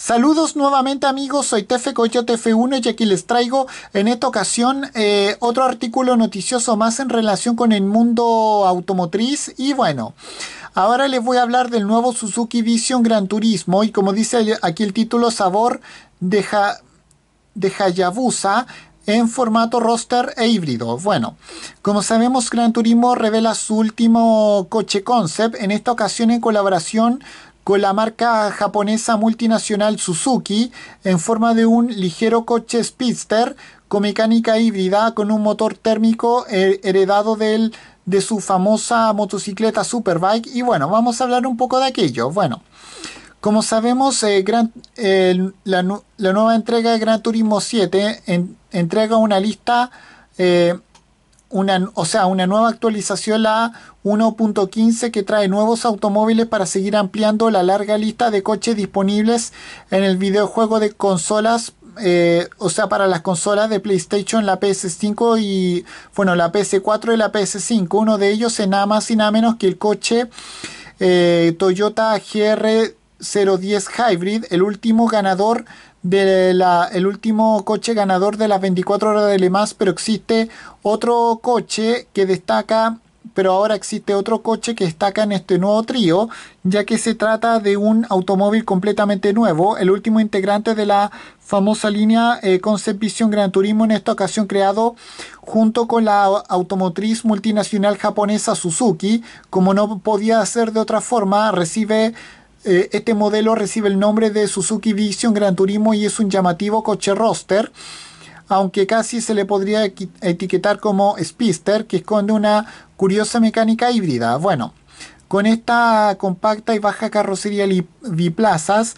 Saludos nuevamente amigos, soy Tefe Coyote tf 1 y aquí les traigo en esta ocasión eh, otro artículo noticioso más en relación con el mundo automotriz y bueno. Ahora les voy a hablar del nuevo Suzuki Vision Gran Turismo y como dice aquí el título, sabor de, de Hayabusa en formato roster e híbrido. Bueno, como sabemos, Gran Turismo revela su último coche concept, en esta ocasión en colaboración con la marca japonesa multinacional Suzuki en forma de un ligero coche speedster con mecánica híbrida con un motor térmico heredado del, de su famosa motocicleta Superbike y bueno, vamos a hablar un poco de aquello. Bueno, como sabemos, eh, la, nueva entrega de Gran Turismo 7 entrega una lista eh, una, o sea, una nueva actualización, la 1.15, que trae nuevos automóviles para seguir ampliando la larga lista de coches disponibles en el videojuego de consolas. Eh, o sea, para las consolas de PlayStation, la PS5 y, bueno, la PS4 y la PS5. Uno de ellos es nada más y nada menos que el coche eh, Toyota GR 010 Hybrid, el último ganador del el último coche ganador de las 24 horas de Le Mans, pero existe otro coche que destaca, pero ahora existe otro coche que destaca en este nuevo trío, ya que se trata de un automóvil completamente nuevo, el último integrante de la famosa línea eh, Concept Vision Gran Turismo, en esta ocasión creado junto con la automotriz multinacional japonesa Suzuki, como no podía ser de otra forma, recibe eh, este modelo recibe el nombre de Suzuki Vision Gran Turismo y es un llamativo coche roster, aunque casi se le podría etiquetar como Spister... que esconde una curiosa mecánica híbrida. Bueno, con esta compacta y baja carrocería biplazas,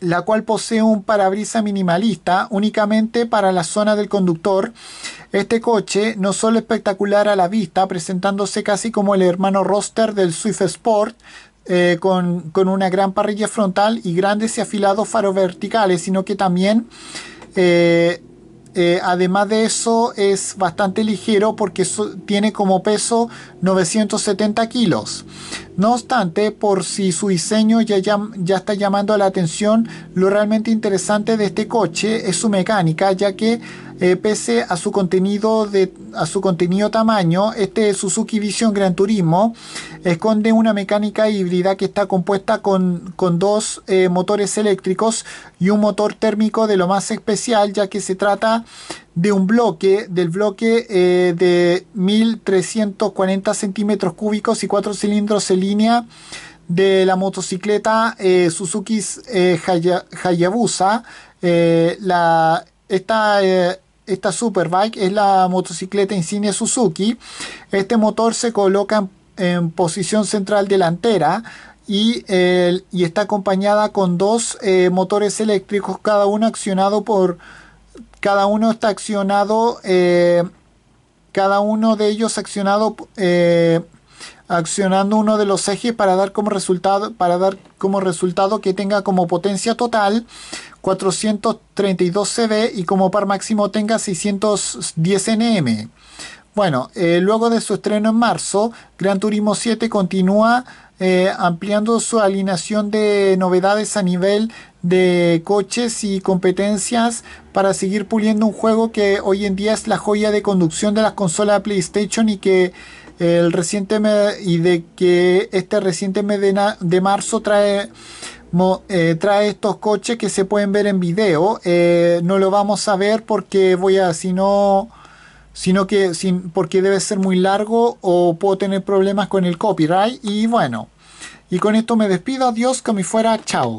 la cual posee un parabrisa minimalista únicamente para la zona del conductor. Este coche no solo espectacular a la vista, presentándose casi como el hermano roster del Swift Sport, eh, con, con, una gran parrilla frontal y grandes y afilados faros verticales, sino que también eh, eh, además de eso es bastante ligero porque tiene como peso 970 kilos. No obstante, por si su diseño ya, ya, está llamando la atención, lo realmente interesante de este coche es su mecánica, ya que eh, pese a su contenido de su contenido tamaño, este Suzuki Vision Gran Turismo esconde una mecánica híbrida que está compuesta con, dos eh, motores eléctricos y un motor térmico de lo más especial, ya que se trata de un bloque, del bloque eh, de 1340 centímetros cúbicos y cuatro cilindros en línea de la motocicleta eh, Suzuki eh, Hayabusa. la, esta, esta Superbike es la motocicleta insignia Suzuki. Este motor se coloca en, posición central delantera. Y, y, está acompañada con dos motores eléctricos, cada uno accionado por cada uno está accionado, eh, cada uno de ellos accionado, eh, accionando uno de los ejes para dar como resultado, para dar como resultado que tenga como potencia total 432 CV y como par máximo tenga 610 NM. Bueno, eh, luego de su estreno en marzo, Gran Turismo 7 continúa eh, ampliando su alineación de novedades a nivel de coches y competencias para seguir puliendo un juego que hoy en día es la joya de conducción de las consolas PlayStation y que el reciente y de que este reciente mes de, marzo trae eh, trae estos coches que se pueden ver en video. Eh, no lo vamos a ver porque voy a, si no, sino que sin, porque debe ser muy largo o puedo tener problemas con el copyright y bueno. Y con esto me despido, adiós, me fuera, chao.